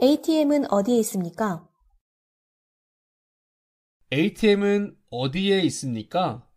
ATM은 어디에 있습니까? ATM은 어디에 있습니까?